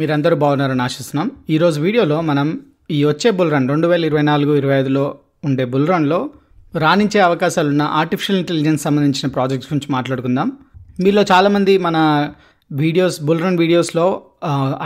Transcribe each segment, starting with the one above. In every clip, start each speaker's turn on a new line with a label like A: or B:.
A: మీరందరూ బాగున్నారని ఆశిస్తున్నాం ఈరోజు వీడియోలో మనం ఈ వచ్చే బుల్ రన్ రెండు వేల ఇరవై నాలుగు ఇరవై ఐదులో ఉండే బుల్ రన్లో రాణించే అవకాశాలున్న ఆర్టిఫిషియల్ ఇంటెలిజెన్స్ సంబంధించిన ప్రాజెక్ట్స్ గురించి మాట్లాడుకుందాం మీలో చాలామంది మన వీడియోస్ బుల్ రన్ వీడియోస్లో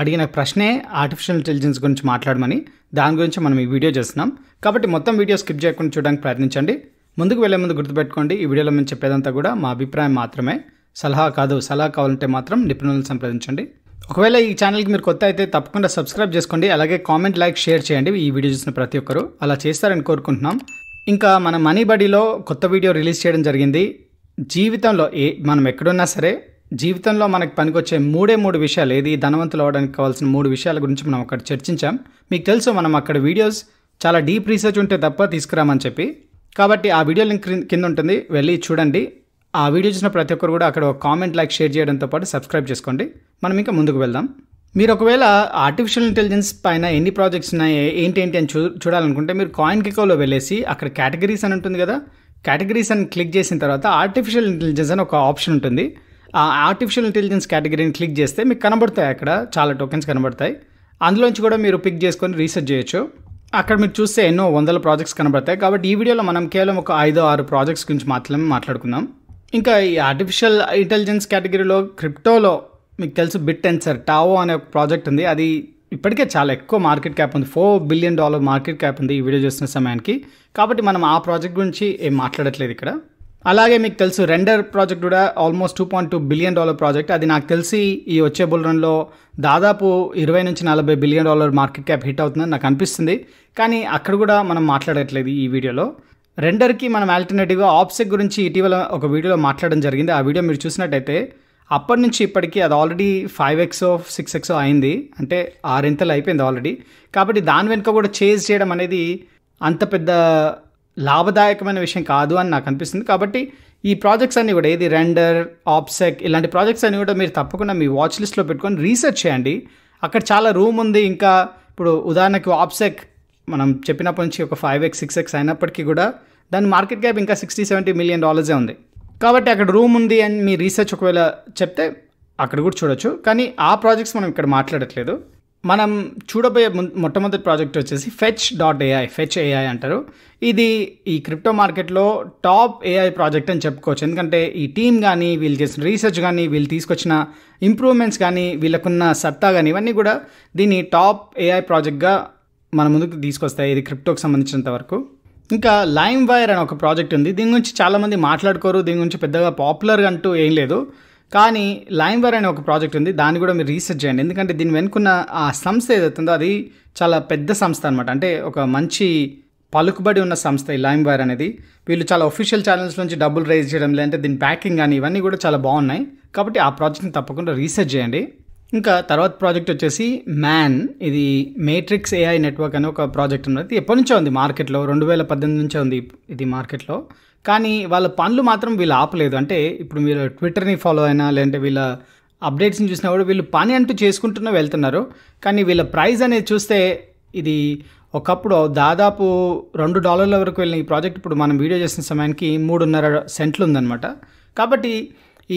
A: అడిగిన ప్రశ్నే ఆర్టిఫిషియల్ ఇంటెలిజెన్స్ గురించి మాట్లాడమని దాని గురించి మనం ఈ వీడియో చేస్తున్నాం కాబట్టి మొత్తం వీడియో స్కిప్ చేయకుండా చూడడానికి ప్రయత్నించండి ముందుకు వెళ్ళే ముందు గుర్తుపెట్టుకోండి ఈ వీడియోలో మేము చెప్పేదంతా కూడా మా అభిప్రాయం మాత్రమే సలహా కాదు సలహా కావాలంటే మాత్రం నిపుణులను సంప్రదించండి ఒకవేళ ఈ ఛానల్కి మీరు కొత్త అయితే తప్పకుండా సబ్స్క్రైబ్ చేసుకోండి అలాగే కామెంట్ లైక్ షేర్ చేయండి ఈ వీడియో చూసిన ప్రతి ఒక్కరు అలా చేస్తారని కోరుకుంటున్నాం ఇంకా మన మనీ బడీలో కొత్త వీడియో రిలీజ్ చేయడం జరిగింది జీవితంలో ఏ మనం ఎక్కడున్నా సరే జీవితంలో మనకి పనికొచ్చే మూడే మూడు విషయాలు ఏది ధనవంతులు అవ్వడానికి కావాల్సిన మూడు విషయాల గురించి మనం అక్కడ చర్చించాం మీకు తెలుసు మనం అక్కడ వీడియోస్ చాలా డీప్ రీసెర్చ్ ఉంటే తప్ప తీసుకురామని చెప్పి కాబట్టి ఆ వీడియో లింక్ కింద ఉంటుంది వెళ్ళి చూడండి ఆ వీడియో చూసిన ప్రతి ఒక్కరు కూడా అక్కడ కామెంట్ లైక్ షేర్ చేయడంతో పాటు సబ్స్క్రైబ్ చేసుకోండి మనం ఇంకా ముందుకు వెళ్దాం మీరు ఒకవేళ ఆర్టిఫిషియల్ ఇంటెలిజెన్స్ పైన ఎన్ని ప్రాజెక్ట్స్ ఉన్నాయి ఏంటి ఏంటి అని చూ చూడాలనుకుంటే మీరు కాయిన్ కికోలో వెళ్ళేసి అక్కడ కేటగిరీస్ అని ఉంటుంది కదా కేటగిరీస్ అని క్లిక్ చేసిన తర్వాత ఆర్టిఫిషియల్ ఇంటెలిజెన్స్ అని ఒక ఆప్షన్ ఉంటుంది ఆ ఆర్టిఫిషియల్ ఇంటెలిజెన్స్ కేటగిరీని క్లిక్ చేస్తే మీకు కనబడతాయి అక్కడ చాలా టోకెన్స్ కనబడతాయి అందులోంచి కూడా మీరు పిక్ చేసుకొని రీసెర్చ్ చేయొచ్చు అక్కడ మీరు చూస్తే ఎన్నో వందల ప్రాజెక్ట్స్ కనబడతాయి కాబట్టి ఈ వీడియోలో మనం కేవలం ఒక ఐదో ఆరు ప్రాజెక్ట్స్ గురించి మాత్రమే మాట్లాడుకుందాం ఇంకా ఈ ఆర్టిఫిషియల్ ఇంటెలిజెన్స్ కేటగిరీలో క్రిప్టోలో మీకు తెలుసు బిట్ ఎన్సర్ టావో అనే ఒక ప్రాజెక్ట్ ఉంది అది ఇప్పటికే చాలా ఎక్కువ మార్కెట్ క్యాప్ ఉంది four billion dollar market cap ఉంది ఈ వీడియో చేసిన సమయానికి కాబట్టి మనం ఆ ప్రాజెక్ట్ గురించి ఏం మాట్లాడట్లేదు ఇక్కడ అలాగే మీకు తెలుసు రెండర్ ప్రాజెక్ట్ కూడా almost two point two billion dollar project అది నాకు తెలిసి ఈ వచ్చే బుల్రన్లో దాదాపు ఇరవై నుంచి నలభై billion dollar market cap hit అవుతుందని నాకు అనిపిస్తుంది కానీ అక్కడ కూడా మనం మాట్లాడట్లేదు ఈ వీడియోలో రెండర్కి మనం ఆల్టర్నేటివ్గా ఆప్సెక్ గురించి ఇటీవల ఒక వీడియోలో మాట్లాడడం జరిగింది ఆ వీడియో మీరు చూసినట్టయితే అప్పటి నుంచి ఇప్పటికీ అది ఆల్రెడీ ఫైవ్ ఎక్సో సిక్స్ ఎక్సో అయింది అంటే ఆరింతలు అయిపోయింది ఆల్రెడీ కాబట్టి దాని వెనుక కూడా చేజ్ చేయడం అనేది అంత పెద్ద లాభదాయకమైన విషయం కాదు అని నాకు అనిపిస్తుంది కాబట్టి ఈ ప్రాజెక్ట్స్ అన్నీ కూడా ఏది రెండర్ ఆప్సెక్ ఇలాంటి ప్రాజెక్ట్స్ అన్నీ కూడా మీరు తప్పకుండా మీ వాచ్ లిస్ట్లో పెట్టుకొని రీసెర్చ్ చేయండి అక్కడ చాలా రూమ్ ఉంది ఇంకా ఇప్పుడు ఉదాహరణకు ఆప్సెక్ మనం చెప్పినప్పటి నుంచి ఒక ఫైవ్ ఎక్స్ సిక్స్ ఎక్స్ అయినప్పటికీ కూడా దాని మార్కెట్ క్యాప్ ఇంకా సిక్స్టీ సెవెంటీ మిలియన్ డాలర్సే ఉంది కాబట్టి అక్కడ రూమ్ ఉంది అని మీ రీసెర్చ్ ఒకవేళ చెప్తే అక్కడ కూడా చూడొచ్చు కానీ ఆ ప్రాజెక్ట్స్ మనం ఇక్కడ మాట్లాడట్లేదు మనం చూడబోయే మొట్టమొదటి ప్రాజెక్ట్ వచ్చేసి fetch dot AI fetch AI అంటారు ఇది ఈ క్రిప్టో మార్కెట్లో టాప్ ఏఐ ప్రాజెక్ట్ అని చెప్పుకోవచ్చు ఎందుకంటే ఈ టీం కానీ వీళ్ళు చేసిన రీసెర్చ్ కానీ వీళ్ళు తీసుకొచ్చిన ఇంప్రూవ్మెంట్స్ కానీ వీళ్ళకున్న సత్తా కానీ ఇవన్నీ కూడా దీన్ని టాప్ ఏఐ ప్రాజెక్ట్గా మన ముందుకు తీసుకొస్తాయి ఇది క్రిప్టోకి సంబంధించినంత వరకు ఇంకా లైమ్ వైర్ అని ఒక ప్రాజెక్ట్ ఉంది దీని గురించి చాలామంది మాట్లాడుకోరు దీని గురించి పెద్దగా పాపులర్ అంటూ ఏం లేదు కానీ లైమ్ వైర్ అనే ఒక ప్రాజెక్ట్ ఉంది దాన్ని కూడా మీరు రీసెర్చ్ చేయండి ఎందుకంటే దీని వెనుకున్న ఆ సంస్థ ఏదైతుందో అది చాలా పెద్ద సంస్థ అనమాట అంటే ఒక మంచి పలుకుబడి ఉన్న సంస్థ ఈ లైమ్ వైర్ అనేది వీళ్ళు చాలా ఒఫీషియల్ ఛానల్స్ నుంచి డబ్బులు రైజ్ చేయడం లేదంటే దీని బ్యాకింగ్ కానీ ఇవన్నీ కూడా చాలా బాగున్నాయి కాబట్టి ఆ ప్రాజెక్ట్ని తప్పకుండా రీసెర్చ్ చేయండి ఇంకా తర్వాత ప్రాజెక్ట్ వచ్చేసి మ్యాన్ ఇది మేట్రిక్స్ ఏఐ నెట్వర్క్ అనే ఒక ప్రాజెక్ట్ ఉన్నది ఎప్పటి నుంచో ఉంది మార్కెట్లో రెండు వేల పద్దెనిమిది నుంచే ఉంది ఇది మార్కెట్లో కానీ వాళ్ళ పనులు మాత్రం వీళ్ళు ఆపలేదు అంటే ఇప్పుడు మీరు ట్విట్టర్ని ఫాలో అయినా లేదంటే వీళ్ళ అప్డేట్స్ని చూసినా కూడా వీళ్ళు పని అంటూ చేసుకుంటూనే వెళ్తున్నారు కానీ వీళ్ళ ప్రైస్ అనేది చూస్తే ఇది ఒకప్పుడు దాదాపు రెండు డాలర్ల వరకు వెళ్ళిన ఈ ప్రాజెక్ట్ ఇప్పుడు మనం వీడియో చేసిన సమయానికి మూడున్నర సెంట్లు ఉందన్నమాట కాబట్టి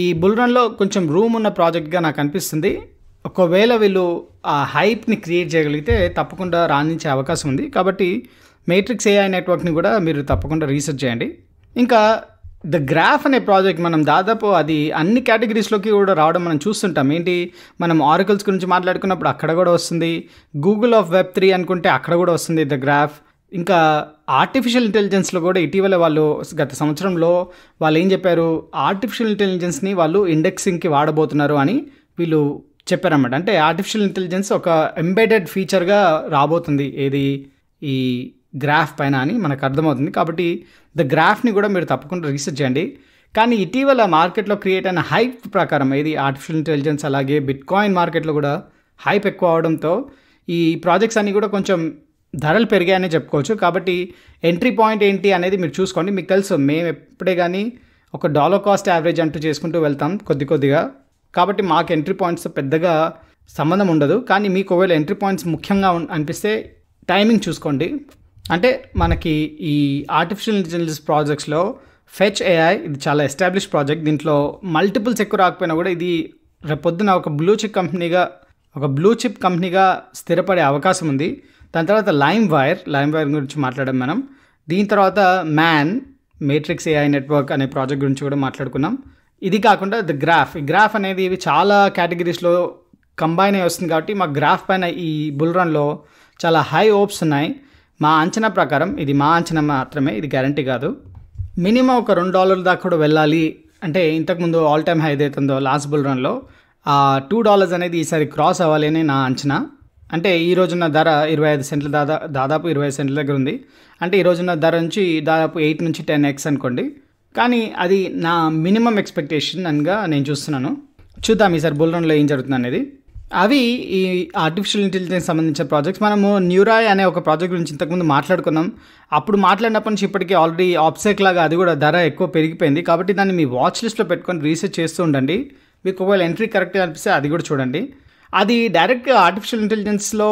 A: ఈ బుల్ రన్లో కొంచెం రూమ్ ఉన్న ప్రాజెక్ట్గా నాకు అనిపిస్తుంది ఒకవేళ వీళ్ళు ఆ హైప్ని క్రియేట్ చేయగలిగితే తప్పకుండా రాణించే అవకాశం ఉంది కాబట్టి మేట్రిక్స్ ఏఐ నెట్వర్క్ని కూడా మీరు తప్పకుండా రీసెర్చ్ చేయండి ఇంకా ద గ్రాఫ్ అనే ప్రాజెక్ట్ మనం దాదాపు అది అన్ని కేటగిరీస్లోకి కూడా రావడం మనం చూస్తుంటాం ఏంటి మనం ఆరికల్స్ గురించి మాట్లాడుకున్నప్పుడు అక్కడ కూడా వస్తుంది గూగుల్ ఆఫ్ వెబ్ త్రీ అనుకుంటే అక్కడ కూడా వస్తుంది ద గ్రాఫ్ ఇంకా ఆర్టిఫిషియల్ ఇంటెలిజెన్స్లో కూడా ఇటీవల వాళ్ళు గత సంవత్సరంలో వాళ్ళు ఏం చెప్పారు ఆర్టిఫిషియల్ ఇంటెలిజెన్స్ని వాళ్ళు ఇండెక్సింగ్కి వాడబోతున్నారు అని వీళ్ళు చెప్పారన్నమాట అంటే ఆర్టిఫిషియల్ ఇంటెలిజెన్స్ ఒక ఎంబెడెడ్ ఫీచర్గా రాబోతుంది ఏది ఈ గ్రాఫ్ పైన అని మనకు అర్థమవుతుంది కాబట్టి ద గ్రాఫ్ని కూడా మీరు తప్పకుండా రీసెర్చ్ చేయండి కానీ ఇటీవల మార్కెట్లో క్రియేట్ అయిన హైప్ ప్రకారం ఏది ఆర్టిఫిషియల్ ఇంటెలిజెన్స్ అలాగే బిట్కాయిన్ మార్కెట్లో కూడా హైప్ ఎక్కువ అవడంతో ఈ ప్రాజెక్ట్స్ అన్నీ కూడా కొంచెం ధరలు పెరిగాయని చెప్పుకోవచ్చు కాబట్టి ఎంట్రీ పాయింట్ ఏంటి అనేది మీరు చూసుకోండి మీకు తెలుసు మేము ఎప్పుడే కానీ ఒక డాలర్ కాస్ట్ యావరేజ్ అంటూ చేసుకుంటూ వెళ్తాం కొద్ది కొద్దిగా కాబట్టి మాకు ఎంట్రీ పాయింట్స్ పెద్దగా సంబంధం ఉండదు కానీ మీకు ఒకవేళ ఎంట్రీ పాయింట్స్ ముఖ్యంగా అనిపిస్తే టైమింగ్ చూసుకోండి అంటే మనకి ఈ ఆర్టిఫిషియల్ ఇంటెలిజెన్స్ ప్రాజెక్ట్స్లో ఫెచ్ ఏఐ ఇది చాలా ఎస్టాబ్లిష్ ప్రాజెక్ట్ దీంట్లో మల్టిపుల్స్ ఎక్కువ రాకపోయినా కూడా ఇది రేపొద్దున ఒక బ్లూ చిప్ కంపెనీగా ఒక బ్లూ చిప్ కంపెనీగా స్థిరపడే అవకాశం ఉంది దాని తర్వాత లైమ్ వైర్ లైమ్ వైర్ గురించి మాట్లాడాం మనం దీని తర్వాత మ్యాన్ మేట్రిక్స్ ఏఐ నెట్వర్క్ అనే ప్రాజెక్ట్ గురించి కూడా మాట్లాడుకున్నాం ఇది కాకుండా ద గ్రాఫ్ ఈ గ్రాఫ్ అనేది ఇవి చాలా కేటగిరీస్లో కంబైన్ అయి వస్తుంది కాబట్టి మా గ్రాఫ్ పైన ఈ బుల్ రన్లో చాలా హై హోప్స్ ఉన్నాయి మా అంచనా ప్రకారం ఇది మా అంచనా మాత్రమే ఇది గ్యారంటీ కాదు మినిమం ఒక రెండు డాలర్ల దాకా కూడా వెళ్ళాలి అంటే ఇంతకుముందు ఆల్ టైమ్ హై ఏదైతే ఉందో లాస్ట్ బుల్ రన్లో ఆ టూ డాలర్స్ అనేది ఈసారి క్రాస్ అవ్వాలి అని నా అంచనా అంటే ఈ రోజున్న ధర ఇరవై ఐదు సెంట్ల దాదా దాదాపు ఇరవై సెంట్ల దగ్గర ఉంది అంటే ఈ రోజున్న ధర నుంచి దాదాపు ఎయిట్ నుంచి టెన్ ఎక్స్ అనుకోండి కానీ అది నా మినిమం ఎక్స్పెక్టేషన్ అనగా నేను చూస్తున్నాను చూద్దాం ఈసారి బుల్రన్లో ఏం జరుగుతుంది అనేది అవి ఈ ఆర్టిఫిషియల్ ఇంటెలిజెన్స్ సంబంధించిన ప్రాజెక్ట్స్ మనము న్యూరాయ్ అనే ఒక ప్రాజెక్ట్ గురించి ఇంతకుముందు మాట్లాడుకున్నాం అప్పుడు మాట్లాడినప్పటి నుంచి ఇప్పటికీ ఆల్రెడీ ఆబ్సెక్ లాగా అది కూడా ధర ఎక్కువ పెరిగిపోయింది కాబట్టి దాన్ని మీ వాచ్ లిస్ట్లో పెట్టుకొని రీసెర్చ్ చేస్తూ ఉండండి మీకు ఒకవేళ ఎంట్రీ కరెక్ట్గా అనిపిస్తే అది కూడా చూడండి అది డైరెక్ట్గా ఆర్టిఫిషియల్ ఇంటెలిజెన్స్లో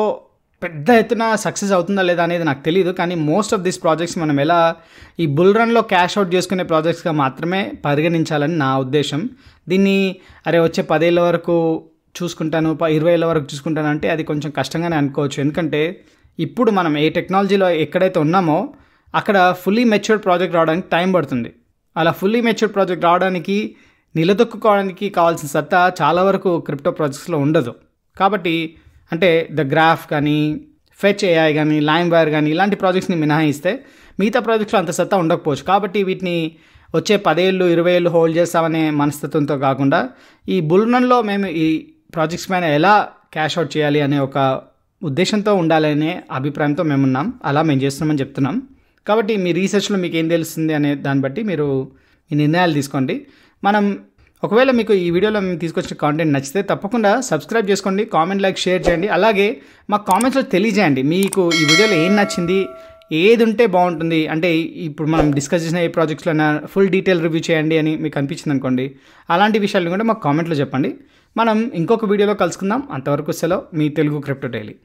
A: పెద్ద ఎత్తున సక్సెస్ అవుతుందా లేదా అనేది నాకు తెలియదు కానీ మోస్ట్ ఆఫ్ దిస్ ప్రాజెక్ట్స్ మనం ఎలా ఈ బుల్ రన్లో క్యాష్ అవుట్ చేసుకునే ప్రాజెక్ట్స్గా మాత్రమే పరిగణించాలని నా ఉద్దేశం దీన్ని అరే వచ్చే పదేళ్ళ వరకు చూసుకుంటాను ఇరవైల వరకు చూసుకుంటాను అంటే అది కొంచెం కష్టంగానే అనుకోవచ్చు ఎందుకంటే ఇప్పుడు మనం ఏ టెక్నాలజీలో ఎక్కడైతే ఉన్నామో అక్కడ ఫుల్లీ మెచ్యూర్డ్ ప్రాజెక్ట్ రావడానికి టైం పడుతుంది అలా ఫుల్లీ మెచ్యూర్డ్ ప్రాజెక్ట్ రావడానికి నిలదొక్కుకోవడానికి కావాల్సిన సత్తా చాలా వరకు క్రిప్టో ప్రాజెక్ట్స్లో ఉండదు కాబట్టి అంటే ద గ్రాఫ్ కానీ ఫెచ్ ఏఐ కానీ లైమ్ వైర్ కానీ ఇలాంటి ప్రాజెక్ట్స్ని మినహాయిస్తే మిగతా ప్రాజెక్ట్స్లో అంత సత్తా ఉండకపోవచ్చు కాబట్టి వీటిని వచ్చే పదేళ్ళు ఇరవై ఏళ్ళు హోల్డ్ చేస్తామనే మనస్తత్వంతో కాకుండా ఈ బుల్రన్లో మేము ఈ ప్రాజెక్ట్స్ పైన ఎలా క్యాష్ అవుట్ చేయాలి అనే ఒక ఉద్దేశంతో ఉండాలనే అభిప్రాయంతో మేమున్నాం అలా మేము చేస్తున్నామని చెప్తున్నాం కాబట్టి మీ రీసెర్చ్లో మీకు ఏం తెలుస్తుంది అనే దాన్ని బట్టి మీరు మీ నిర్ణయాలు తీసుకోండి మనం ఒకవేళ మీకు ఈ వీడియోలో మేము తీసుకొచ్చిన కాంటెంట్ నచ్చితే తప్పకుండా సబ్స్క్రైబ్ చేసుకోండి కామెంట్ లైక్ షేర్ చేయండి అలాగే మా కామెంట్స్లో తెలియజేయండి మీకు ఈ వీడియోలో ఏం నచ్చింది ఏది ఉంటే బాగుంటుంది అంటే ఇప్పుడు మనం డిస్కస్ చేసిన ఏ ప్రాజెక్ట్స్లో అయినా ఫుల్ డీటెయిల్ రివ్యూ చేయండి అని మీకు అనిపించింది అనుకోండి అలాంటి విషయాలు కూడా మాకు కామెంట్లో చెప్పండి మనం ఇంకొక వీడియోలో కలుసుకుందాం అంతవరకు సెలవు మీ తెలుగు క్రిప్టో డైలీ